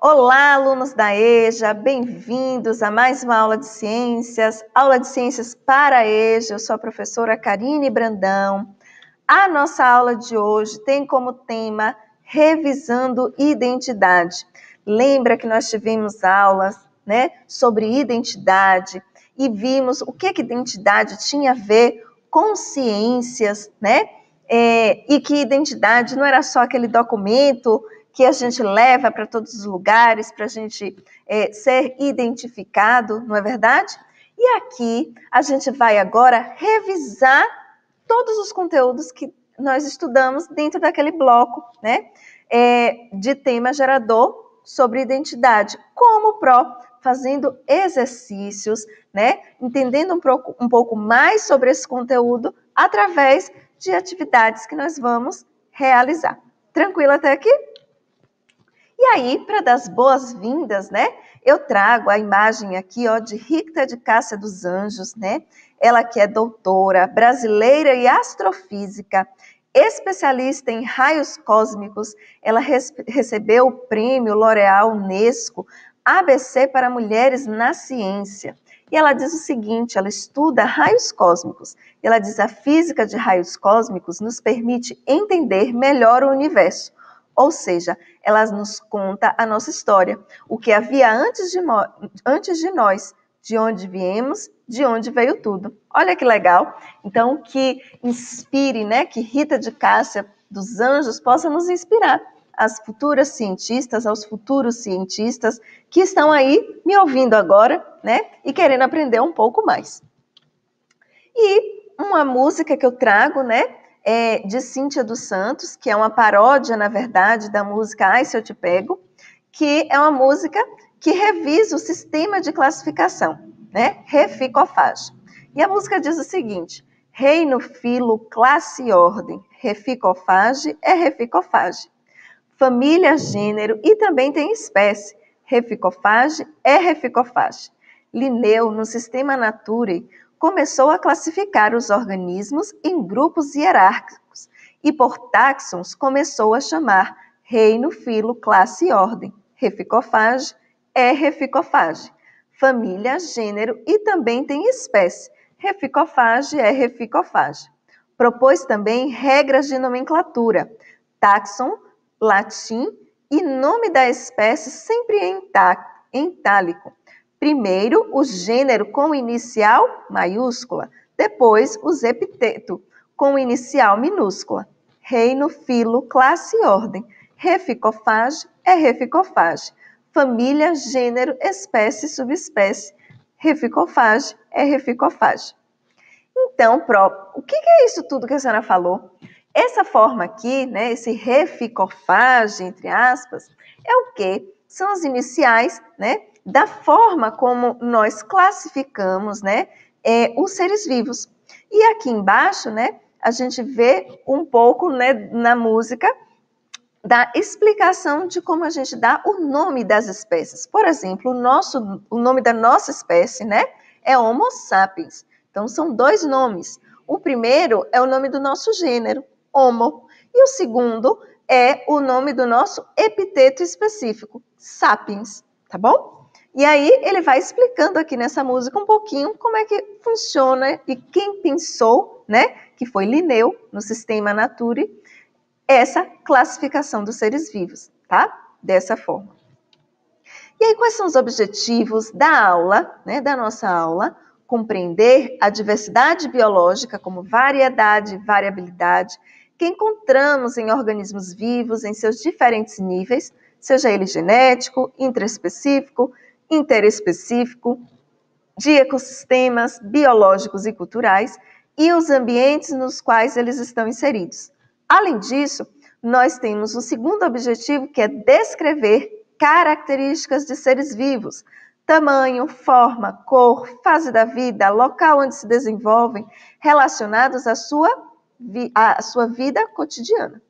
Olá, alunos da EJA, bem-vindos a mais uma aula de ciências, aula de ciências para a EJA. Eu sou a professora Karine Brandão. A nossa aula de hoje tem como tema Revisando Identidade. Lembra que nós tivemos aulas né, sobre identidade e vimos o que, que identidade tinha a ver com ciências, né? É, e que identidade não era só aquele documento que a gente leva para todos os lugares, para a gente é, ser identificado, não é verdade? E aqui a gente vai agora revisar todos os conteúdos que nós estudamos dentro daquele bloco, né? É, de tema gerador sobre identidade, como pró, fazendo exercícios, né? Entendendo um pouco, um pouco mais sobre esse conteúdo através de atividades que nós vamos realizar. Tranquilo até aqui? E aí, para as boas-vindas, né, eu trago a imagem aqui, ó, de Rita de Cássia dos Anjos, né? Ela que é doutora, brasileira e astrofísica, especialista em raios cósmicos, ela recebeu o prêmio L'Oréal Unesco ABC para Mulheres na Ciência. E ela diz o seguinte: ela estuda raios cósmicos. Ela diz a física de raios cósmicos nos permite entender melhor o universo, ou seja, ela nos conta a nossa história, o que havia antes de, antes de nós, de onde viemos, de onde veio tudo. Olha que legal. Então, que inspire, né? Que Rita de Cássia dos Anjos possa nos inspirar as futuras cientistas, aos futuros cientistas que estão aí me ouvindo agora, né? E querendo aprender um pouco mais. E uma música que eu trago, né? é, de Cíntia dos Santos, que é uma paródia, na verdade, da música Ai Se Eu Te Pego, que é uma música que revisa o sistema de classificação, né? Reficofage. E a música diz o seguinte: reino, filo, classe e ordem. Reficofage é reficofage. Família, gênero e também tem espécie. Reficofage é reficofage. Linneu, no sistema Nature, começou a classificar os organismos em grupos hierárquicos e por taxons começou a chamar reino, filo, classe e ordem. Reficofage é reficofage, família, gênero e também tem espécie. Reficofage é reficofage. Propôs também regras de nomenclatura, taxon, latim e nome da espécie sempre em, ta, em itálico Primeiro, o gênero com inicial maiúscula, depois os epiteto com inicial minúscula. Reino, filo, classe e ordem. Reficofage é reficofage. Família, gênero, espécie, subespécie. Reficofage é reficofage. Então, pró, o que é isso tudo que a senhora falou? Essa forma aqui, né, esse reficofage, entre aspas, é o quê? São as iniciais, né, da forma como nós classificamos, né, é, os seres vivos. E aqui embaixo, né, a gente vê um pouco, né, na música da explicação de como a gente dá o nome das espécies. Por exemplo, o nosso, o nome da nossa espécie, né, é Homo sapiens. Então são dois nomes. O primeiro é o nome do nosso gênero, Homo, e o segundo é o nome do nosso epiteto específico, sapiens, tá bom? E aí ele vai explicando aqui nessa música um pouquinho como é que funciona e quem pensou, né, que foi Linneu no sistema Nature, essa classificação dos seres vivos, tá? Dessa forma. E aí quais são os objetivos da aula, né, da nossa aula? Compreender a diversidade biológica como variedade, variabilidade que encontramos em organismos vivos em seus diferentes níveis, seja ele genético, intraespecífico, interespecífico de ecossistemas biológicos e culturais e os ambientes nos quais eles estão inseridos. Além disso, nós temos um segundo objetivo que é descrever características de seres vivos, tamanho, forma, cor, fase da vida, local onde se desenvolvem, relacionados à sua, à sua vida cotidiana.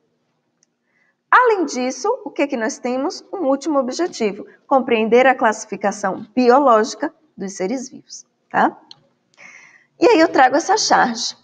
Além disso, o que, que nós temos? Um último objetivo: compreender a classificação biológica dos seres vivos. Tá? E aí eu trago essa charge.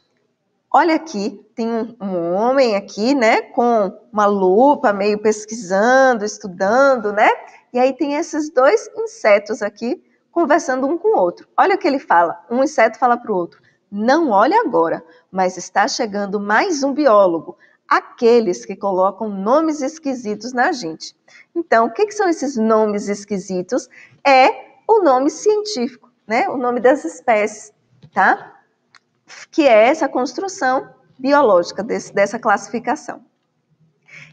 Olha aqui, tem um, um homem aqui, né, com uma lupa, meio pesquisando, estudando, né? E aí tem esses dois insetos aqui conversando um com o outro. Olha o que ele fala. Um inseto fala para o outro: "Não olhe agora, mas está chegando mais um biólogo aqueles que colocam nomes esquisitos na gente. Então, o que, que são esses nomes esquisitos? É o nome científico, né? O nome das espécies, tá? Que é essa construção biológica desse, dessa classificação.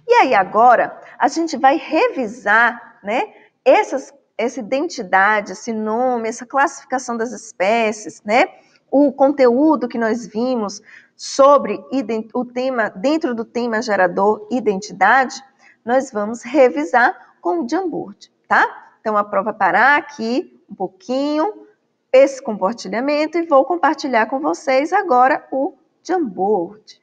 E aí agora a gente vai revisar, né? Essas, essa identidade, esse nome, essa classificação das espécies, né? O conteúdo que nós vimos sobre o tema, dentro do tema gerador identidade, nós vamos revisar com o Jamboard, tá? Então a prova parar aqui um pouquinho esse compartilhamento e vou compartilhar com vocês agora o Jamboard.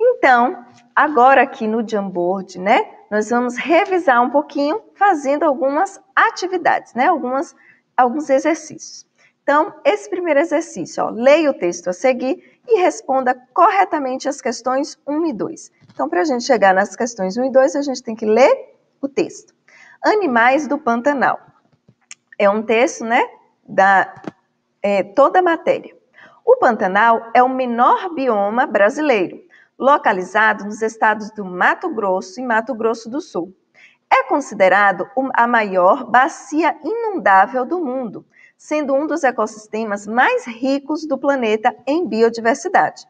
Então, agora aqui no Jamboard, né, nós vamos revisar um pouquinho fazendo algumas atividades, né, algumas, alguns exercícios. Então, esse primeiro exercício, ó, leia o texto a seguir e responda corretamente as questões 1 e 2. Então, para a gente chegar nas questões 1 e 2, a gente tem que ler o texto. Animais do Pantanal. É um texto, né, da é, toda a matéria. O Pantanal é o menor bioma brasileiro, localizado nos estados do Mato Grosso e Mato Grosso do Sul. É considerado a maior bacia inundável do mundo, sendo um dos ecossistemas mais ricos do planeta em biodiversidade.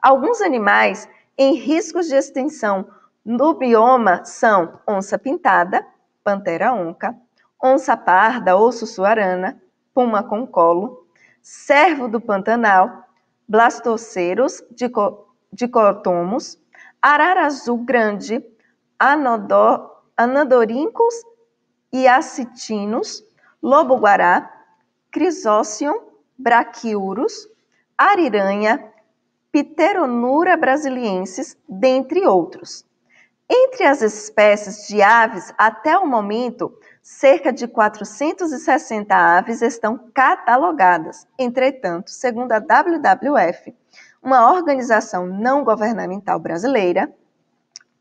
Alguns animais em riscos de extinção no bioma são onça-pintada, pantera onca, onça-parda ou sussuarana, puma com colo, cervo do Pantanal, blastoceiros dicotomos, arara azul grande, anodor, anadorincos e acitinos, lobo-guará, Crisócium brachiurus, ariranha, Pteronura brasiliensis, dentre outros. Entre as espécies de aves, até o momento, cerca de 460 aves estão catalogadas. Entretanto, segundo a WWF, uma organização não governamental brasileira,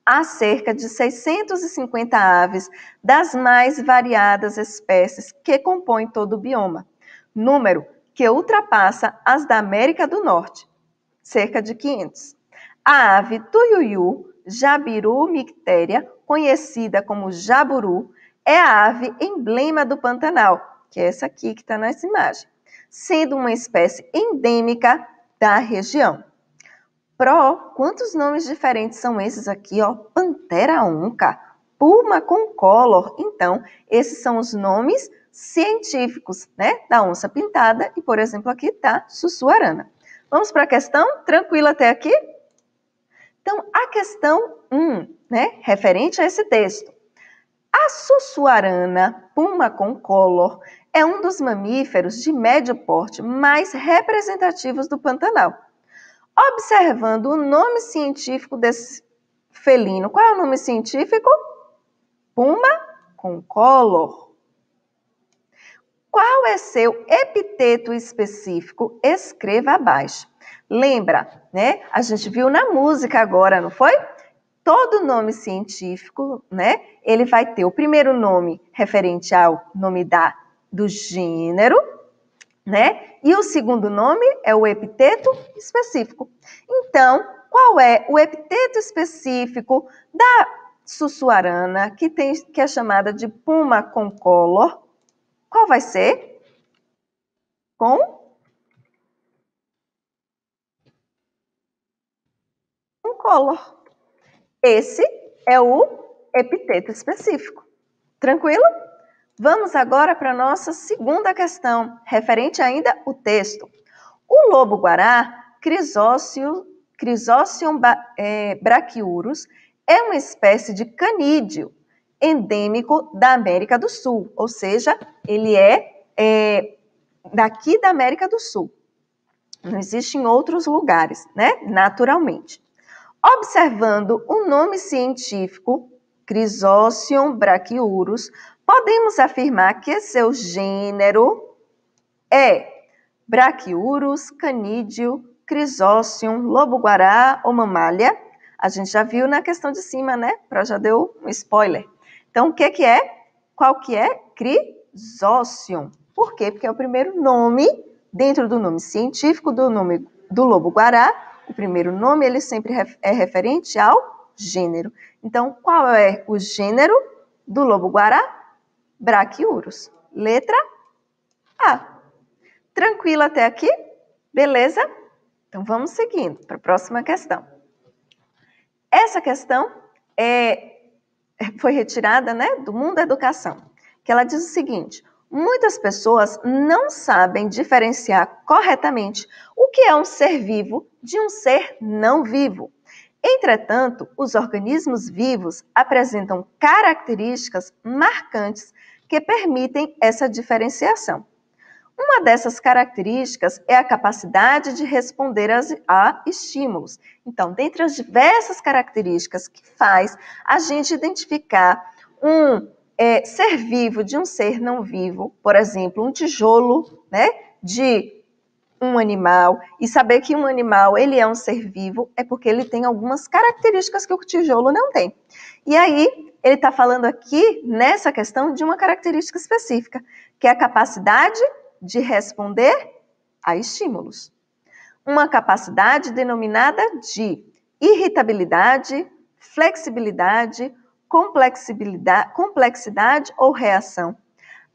há cerca de 650 aves das mais variadas espécies que compõem todo o bioma número que ultrapassa as da América do Norte, cerca de 500. A ave tuiuiu, jabiru mictéria, conhecida como jaburu, é a ave emblema do Pantanal, que é essa aqui que está nessa imagem, sendo uma espécie endêmica da região. Pro, quantos nomes diferentes são esses aqui, ó? Pantera onca, puma concolor. Então, esses são os nomes científicos, né, da onça pintada e, por exemplo, aqui está Sussuarana. Vamos para a questão? Tranquilo até aqui? Então, a questão 1, né, referente a esse texto. A Sussuarana, puma concolor, é um dos mamíferos de médio porte mais representativos do Pantanal. Observando o nome científico desse felino, qual é o nome científico? Puma concolor. Qual é seu epiteto específico? Escreva abaixo. Lembra, né? A gente viu na música agora, não foi? Todo nome científico, né? Ele vai ter o primeiro nome referente ao nome da, do gênero, né? E o segundo nome é o epiteto específico. Então, qual é o epiteto específico da sussuarana, que, tem, que é chamada de puma concolor, qual vai ser? Com um color. Esse é o epiteto específico. Tranquilo? Vamos agora para a nossa segunda questão, referente ainda ao texto. O lobo-guará, Crisócio, é, eh, brachiurus, é uma espécie de canídeo endêmico da América do Sul, ou seja, ele é, é daqui da América do Sul. Não existe em outros lugares, né? Naturalmente. Observando o nome científico, Chrysocium brachiurus, podemos afirmar que seu gênero é Brachiurus canídeo Chrysocium lobo-guará ou mamália. A gente já viu na questão de cima, né? Pra já deu um spoiler. Então, o que, é que é? Qual que é? Crisócio. Por quê? Porque é o primeiro nome, dentro do nome científico, do nome do lobo-guará, o primeiro nome ele sempre é referente ao gênero. Então, qual é o gênero do lobo-guará? Brachiurus. Letra A. Tranquilo até aqui? Beleza? Então, vamos seguindo para a próxima questão. Essa questão é foi retirada né, do mundo da educação, que ela diz o seguinte: muitas pessoas não sabem diferenciar corretamente o que é um ser vivo de um ser não vivo. Entretanto, os organismos vivos apresentam características marcantes que permitem essa diferenciação. Uma dessas características é a capacidade de responder a estímulos. Então, dentre as diversas características que faz a gente identificar um é, ser vivo de um ser não vivo, por exemplo, um tijolo, né, de um animal e saber que um animal ele é um ser vivo é porque ele tem algumas características que o tijolo não tem. E aí ele está falando aqui nessa questão de uma característica específica, que é a capacidade de responder a estímulos. Uma capacidade denominada de irritabilidade, flexibilidade, complexidade ou reação.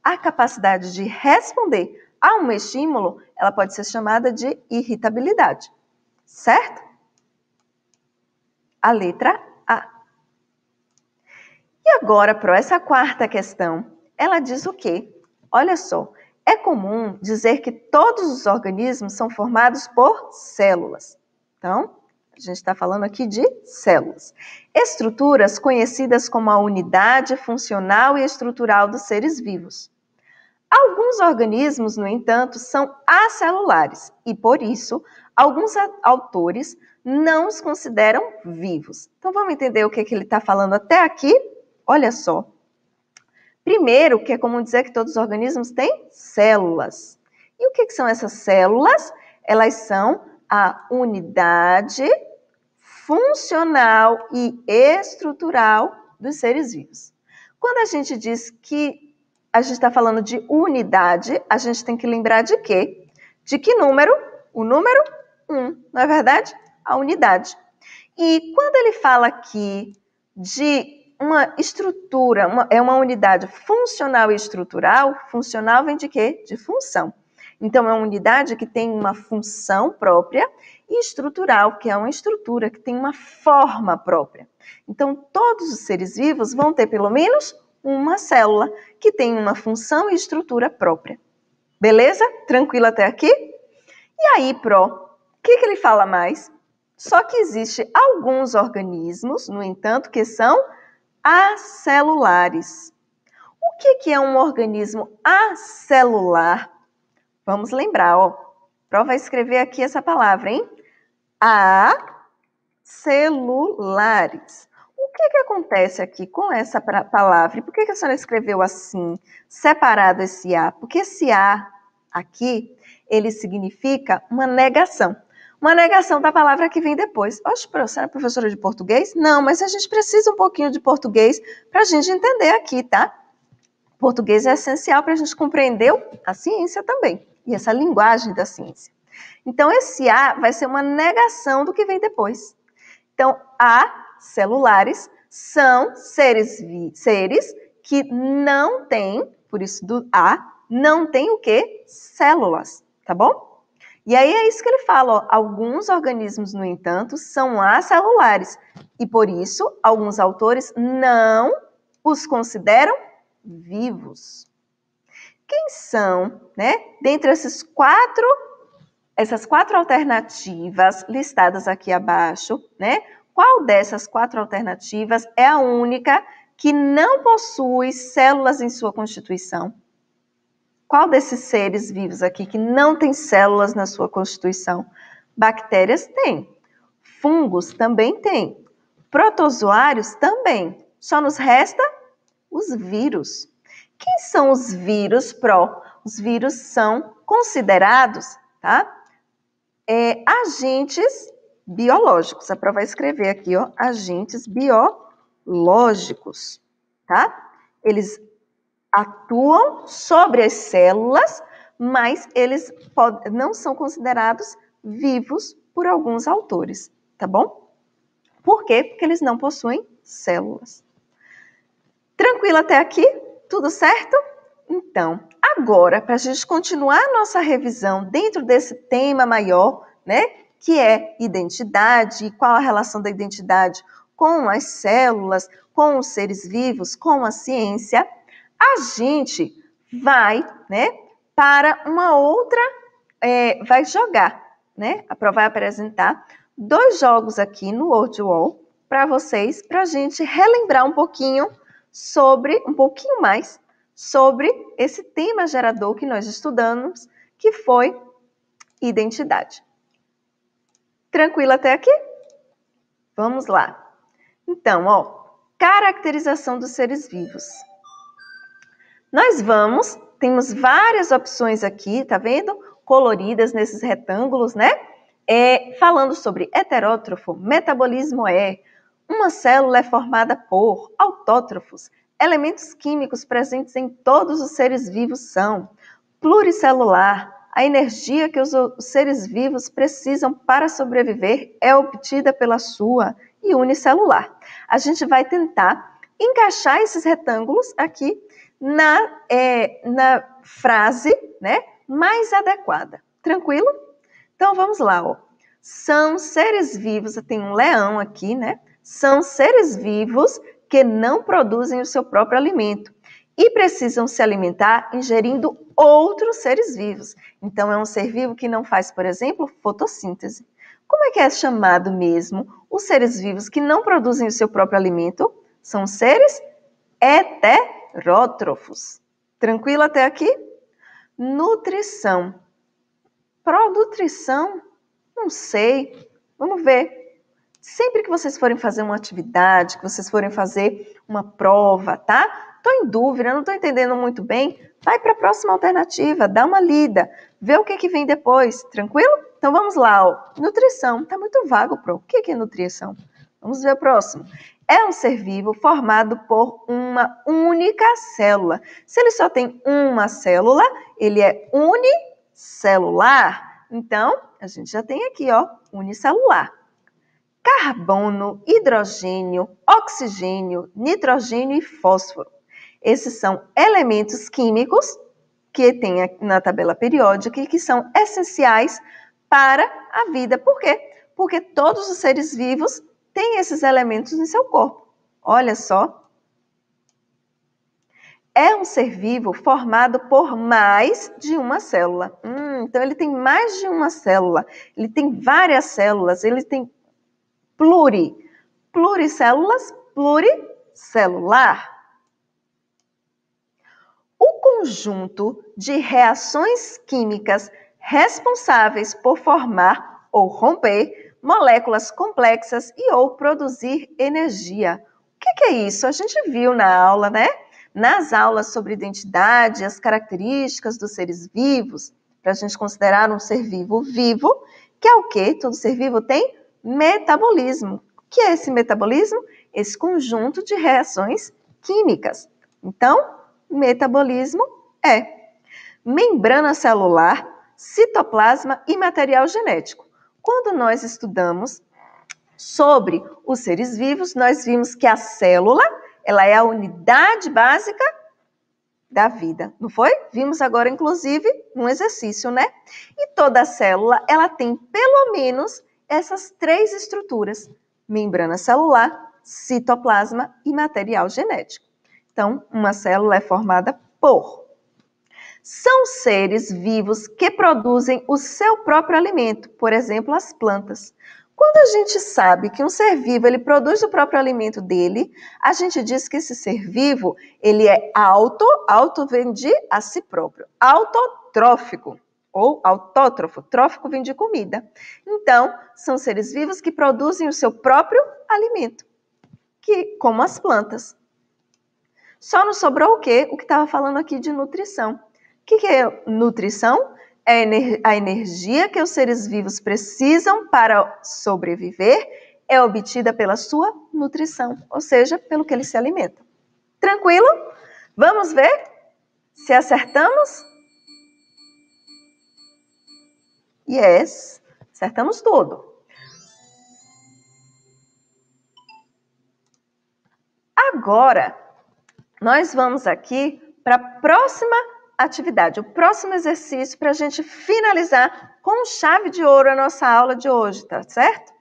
A capacidade de responder a um estímulo, ela pode ser chamada de irritabilidade, certo? A letra A. E agora para essa quarta questão, ela diz o quê? Olha só, é comum dizer que todos os organismos são formados por células. Então, a gente está falando aqui de células. Estruturas conhecidas como a unidade funcional e estrutural dos seres vivos. Alguns organismos, no entanto, são acelulares e, por isso, alguns autores não os consideram vivos. Então, vamos entender o que, é que ele está falando até aqui? Olha só. Primeiro, que é comum dizer que todos os organismos têm células. E o que, que são essas células? Elas são a unidade funcional e estrutural dos seres vivos. Quando a gente diz que a gente está falando de unidade, a gente tem que lembrar de quê? De que número? O número 1, um, não é verdade? A unidade. E quando ele fala aqui de uma estrutura, uma, é uma unidade funcional e estrutural. Funcional vem de quê? De função. Então, é uma unidade que tem uma função própria e estrutural, que é uma estrutura que tem uma forma própria. Então, todos os seres vivos vão ter pelo menos uma célula que tem uma função e estrutura própria. Beleza? Tranquilo até aqui? E aí, Pro, o que, que ele fala mais? Só que existe alguns organismos, no entanto, que são acelulares. O que, que é um organismo acelular? Vamos lembrar, ó. Prova a escrever aqui essa palavra, hein? Acelulares. O que, que acontece aqui com essa palavra? Por que, que a senhora escreveu assim, separado esse A? Porque esse A aqui, ele significa uma negação. Uma negação da palavra que vem depois. Oxe, você era professora de português? Não, mas a gente precisa um pouquinho de português para a gente entender aqui, tá? Português é essencial para a gente compreender a ciência também, e essa linguagem da ciência. Então, esse A vai ser uma negação do que vem depois. Então, A, celulares, são seres, seres que não têm, por isso do A, não tem o que? Células, tá bom? E aí é isso que ele fala: ó, alguns organismos, no entanto, são acelulares e por isso alguns autores não os consideram vivos. Quem são, né? Dentre esses quatro, essas quatro alternativas listadas aqui abaixo, né? Qual dessas quatro alternativas é a única que não possui células em sua constituição? Qual desses seres vivos aqui que não tem células na sua constituição? Bactérias tem, fungos também tem, protozoários também. Só nos resta os vírus. Quem são os vírus pró? Os vírus são considerados, tá? É, agentes biológicos. A prova vai escrever aqui, ó, agentes biológicos, tá? Eles atuam sobre as células, mas eles não são considerados vivos por alguns autores, tá bom? Por quê? Porque eles não possuem células. Tranquilo até aqui? Tudo certo? Então, agora, para a gente continuar a nossa revisão dentro desse tema maior, né, que é identidade, e qual a relação da identidade com as células, com os seres vivos, com a ciência, a gente vai, né, para uma outra, é, vai jogar, né? A prova vai apresentar dois jogos aqui no World Wall para vocês, para a gente relembrar um pouquinho sobre, um pouquinho mais sobre esse tema gerador que nós estudamos, que foi identidade. Tranquilo até aqui? Vamos lá. Então, ó, caracterização dos seres vivos. Nós vamos, temos várias opções aqui, tá vendo? Coloridas nesses retângulos, né? É, falando sobre heterótrofo, metabolismo é, uma célula é formada por autótrofos, elementos químicos presentes em todos os seres vivos são pluricelular, a energia que os seres vivos precisam para sobreviver é obtida pela sua e unicelular. A gente vai tentar encaixar esses retângulos aqui na, é, na frase né, mais adequada. Tranquilo? Então vamos lá. Ó. São seres vivos, tem um leão aqui, né? São seres vivos que não produzem o seu próprio alimento e precisam se alimentar ingerindo outros seres vivos. Então é um ser vivo que não faz, por exemplo, fotossíntese. Como é que é chamado mesmo os seres vivos que não produzem o seu próprio alimento? São seres heterótrofos. Tranquilo até aqui? Nutrição. nutrição? Não sei. Vamos ver. Sempre que vocês forem fazer uma atividade, que vocês forem fazer uma prova, tá? Tô em dúvida, não tô entendendo muito bem. Vai para a próxima alternativa, dá uma lida, vê o que, que vem depois, tranquilo? Então vamos lá, ó. Nutrição. Tá muito vago, pro. O que, que é nutrição? Vamos ver o próximo. É um ser vivo formado por uma única célula. Se ele só tem uma célula, ele é unicelular. Então, a gente já tem aqui, ó, unicelular. Carbono, hidrogênio, oxigênio, nitrogênio e fósforo. Esses são elementos químicos que tem na tabela periódica e que são essenciais para a vida. Por quê? Porque todos os seres vivos tem esses elementos em seu corpo. Olha só. É um ser vivo formado por mais de uma célula. Hum, então ele tem mais de uma célula. Ele tem várias células. Ele tem pluri. Pluricélulas, pluricelular. O conjunto de reações químicas responsáveis por formar ou romper moléculas complexas e ou produzir energia. O que, que é isso? A gente viu na aula, né? Nas aulas sobre identidade, as características dos seres vivos, para a gente considerar um ser vivo vivo, que é o que? Todo ser vivo tem metabolismo. O que é esse metabolismo? Esse conjunto de reações químicas. Então, metabolismo é membrana celular, citoplasma e material genético. Quando nós estudamos sobre os seres vivos, nós vimos que a célula, ela é a unidade básica da vida, não foi? Vimos agora, inclusive, um exercício, né? E toda célula, ela tem pelo menos essas três estruturas: membrana celular, citoplasma e material genético. Então, uma célula é formada por são seres vivos que produzem o seu próprio alimento, por exemplo, as plantas. Quando a gente sabe que um ser vivo ele produz o próprio alimento dele, a gente diz que esse ser vivo ele é auto, auto vende a si próprio, autotrófico ou autótrofo, trófico vem de comida. Então, são seres vivos que produzem o seu próprio alimento, que como as plantas. Só não sobrou o quê? O que estava falando aqui de nutrição que, que é nutrição? É a energia que os seres vivos precisam para sobreviver é obtida pela sua nutrição, ou seja, pelo que eles se alimentam. Tranquilo? Vamos ver se acertamos? Yes, acertamos tudo. Agora, nós vamos aqui para a próxima atividade, o próximo exercício para a gente finalizar com chave de ouro a nossa aula de hoje, tá certo?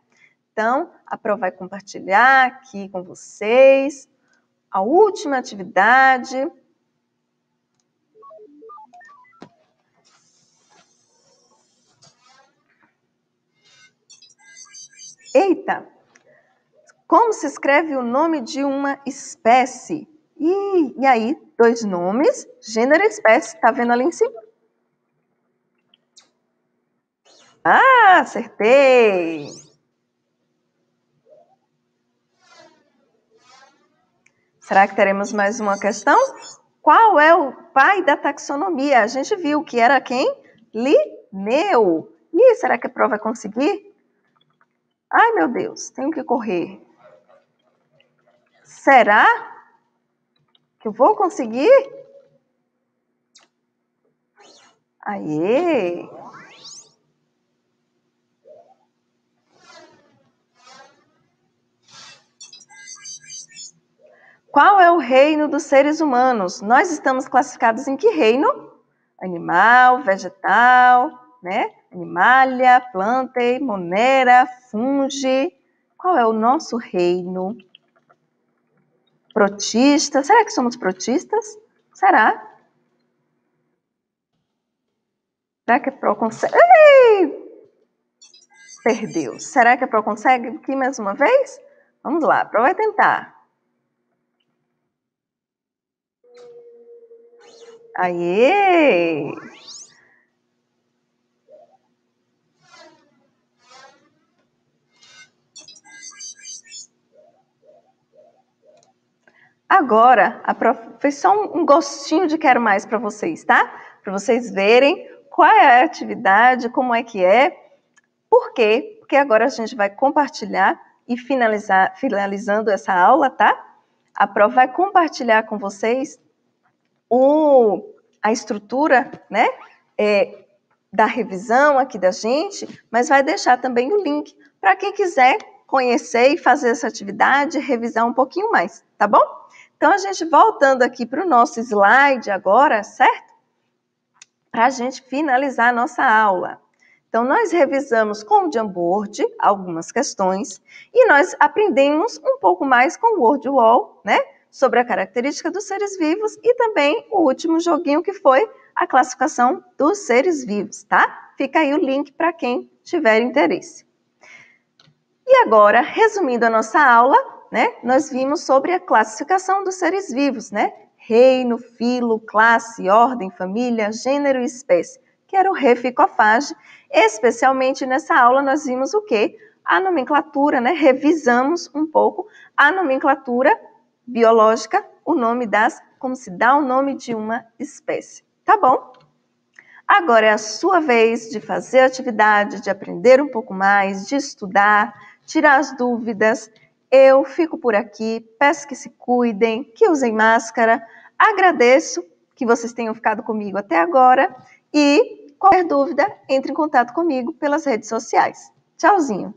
Então, a Pro vai compartilhar aqui com vocês a última atividade. Eita! Como se escreve o nome de uma espécie? E, e aí, dois nomes, gênero e espécie. Tá vendo ali em cima? Ah, acertei! Será que teremos mais uma questão? Qual é o pai da taxonomia? A gente viu que era quem? Lineu. Ih, será que a prova vai conseguir? Ai, meu Deus, tenho que correr. Será? Que eu vou conseguir? Aê! Qual é o reino dos seres humanos? Nós estamos classificados em que reino? Animal, vegetal, né? Animalia, planta, monera, fungi. Qual é o nosso reino? protistas. Será que somos protistas? Será? Será que a Pro consegue? Perdeu. Será que a Pro consegue aqui mais uma vez? Vamos lá, a Pro vai tentar. Aê! Agora, a prof... fez só um gostinho de quero mais para vocês, tá? Para vocês verem qual é a atividade, como é que é. Por quê? Porque agora a gente vai compartilhar e finalizar, finalizando essa aula, tá? A Pro vai compartilhar com vocês o, a estrutura, né? É, da revisão aqui da gente, mas vai deixar também o link para quem quiser conhecer e fazer essa atividade, revisar um pouquinho mais, tá bom? Então, a gente voltando aqui para o nosso slide agora, certo? Para a gente finalizar a nossa aula. Então, nós revisamos com o Jamboard algumas questões e nós aprendemos um pouco mais com o WordWall, né? Sobre a característica dos seres vivos e também o último joguinho que foi a classificação dos seres vivos, tá? Fica aí o link para quem tiver interesse. E agora, resumindo a nossa aula, né? Nós vimos sobre a classificação dos seres vivos, né? Reino, filo, classe, ordem, família, gênero e espécie, que era o reficofage. Especialmente nessa aula nós vimos o quê? A nomenclatura, né? Revisamos um pouco a nomenclatura biológica, o nome das, como se dá o nome de uma espécie. Tá bom? Agora é a sua vez de fazer atividade, de aprender um pouco mais, de estudar, tirar as dúvidas eu fico por aqui, peço que se cuidem, que usem máscara. Agradeço que vocês tenham ficado comigo até agora e qualquer dúvida, entre em contato comigo pelas redes sociais. Tchauzinho!